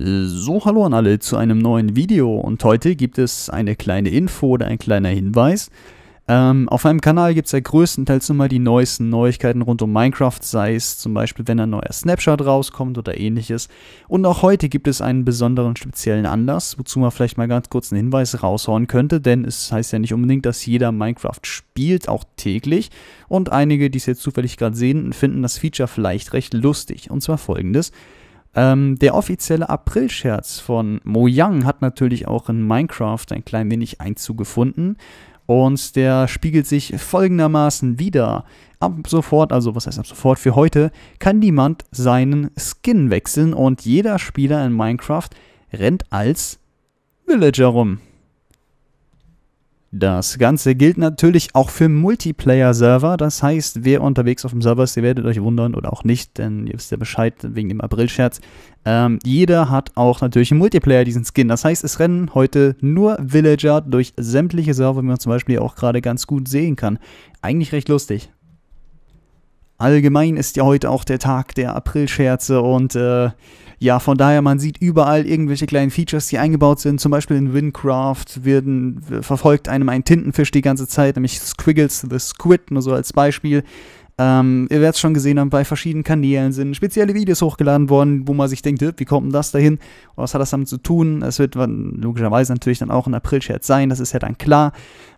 So, hallo an alle zu einem neuen Video und heute gibt es eine kleine Info oder ein kleiner Hinweis. Ähm, auf meinem Kanal gibt es ja größtenteils immer die neuesten Neuigkeiten rund um Minecraft, sei es zum Beispiel, wenn ein neuer Snapshot rauskommt oder ähnliches. Und auch heute gibt es einen besonderen speziellen Anlass, wozu man vielleicht mal ganz kurz einen Hinweis raushauen könnte, denn es heißt ja nicht unbedingt, dass jeder Minecraft spielt, auch täglich. Und einige, die es jetzt zufällig gerade sehen, finden das Feature vielleicht recht lustig. Und zwar folgendes. Ähm, der offizielle April-Scherz von Mojang hat natürlich auch in Minecraft ein klein wenig Einzug gefunden. Und der spiegelt sich folgendermaßen wieder. Ab sofort, also was heißt ab sofort für heute, kann niemand seinen Skin wechseln und jeder Spieler in Minecraft rennt als Villager rum. Das Ganze gilt natürlich auch für Multiplayer-Server. Das heißt, wer unterwegs auf dem Server ist, ihr werdet euch wundern oder auch nicht, denn ihr wisst ja Bescheid wegen dem April-Scherz. Ähm, jeder hat auch natürlich im Multiplayer diesen Skin. Das heißt, es rennen heute nur Villager durch sämtliche Server, wie man zum Beispiel auch gerade ganz gut sehen kann. Eigentlich recht lustig. Allgemein ist ja heute auch der Tag der April-Scherze und äh, ja, von daher, man sieht überall irgendwelche kleinen Features, die eingebaut sind. Zum Beispiel in Windcraft werden, äh, verfolgt einem ein Tintenfisch die ganze Zeit, nämlich Squiggles the Squid, nur so als Beispiel. Ähm, ihr werdet es schon gesehen haben, bei verschiedenen Kanälen sind spezielle Videos hochgeladen worden, wo man sich denkt, wie kommt denn das dahin? was hat das damit zu tun? Es wird logischerweise natürlich dann auch ein April-Scherz sein, das ist ja dann klar.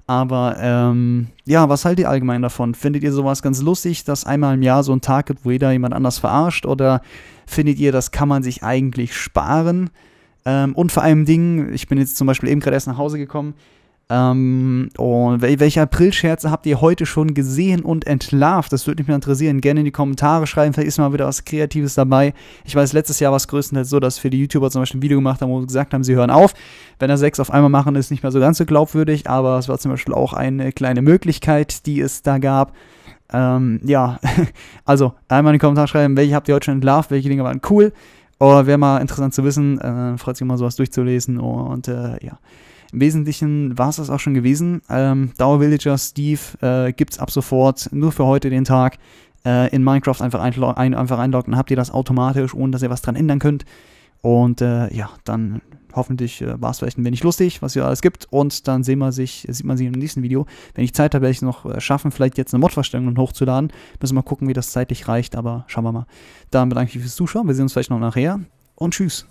Aber ähm, ja, was haltet ihr allgemein davon? Findet ihr sowas ganz lustig, dass einmal im Jahr so ein Tag gibt, wo jeder jemand anders verarscht? Oder findet ihr, das kann man sich eigentlich sparen? Ähm, und vor allem Dingen, ich bin jetzt zum Beispiel eben gerade erst nach Hause gekommen, ähm, und welche Aprilscherze habt ihr heute schon gesehen und entlarvt? Das würde mich mal interessieren. Gerne in die Kommentare schreiben. Vielleicht ist mal wieder was Kreatives dabei. Ich weiß, letztes Jahr war es größtenteils so, dass für die YouTuber zum Beispiel ein Video gemacht haben, wo sie gesagt haben, sie hören auf. Wenn er sechs auf einmal machen, ist nicht mehr so ganz so glaubwürdig. Aber es war zum Beispiel auch eine kleine Möglichkeit, die es da gab. Ähm, ja, also einmal in die Kommentare schreiben, welche habt ihr heute schon entlarvt, welche Dinge waren cool. Oder oh, wäre mal interessant zu wissen. Äh, freut sich immer sowas durchzulesen. Und äh, ja. Im Wesentlichen war es das auch schon gewesen. Ähm, Dauer Villager Steve äh, es ab sofort nur für heute den Tag äh, in Minecraft einfach, ein, ein, einfach einloggen. Habt ihr das automatisch, ohne dass ihr was dran ändern könnt. Und äh, ja, dann hoffentlich äh, war es vielleicht ein wenig lustig, was hier alles gibt. Und dann sehen wir sich, sieht man sich im nächsten Video. Wenn ich Zeit habe, werde ich es noch äh, schaffen, vielleicht jetzt eine Mod-Verstellung hochzuladen. Müssen wir mal gucken, wie das zeitlich reicht, aber schauen wir mal. Dann bedanke ich mich fürs Zuschauen. Wir sehen uns vielleicht noch nachher und tschüss.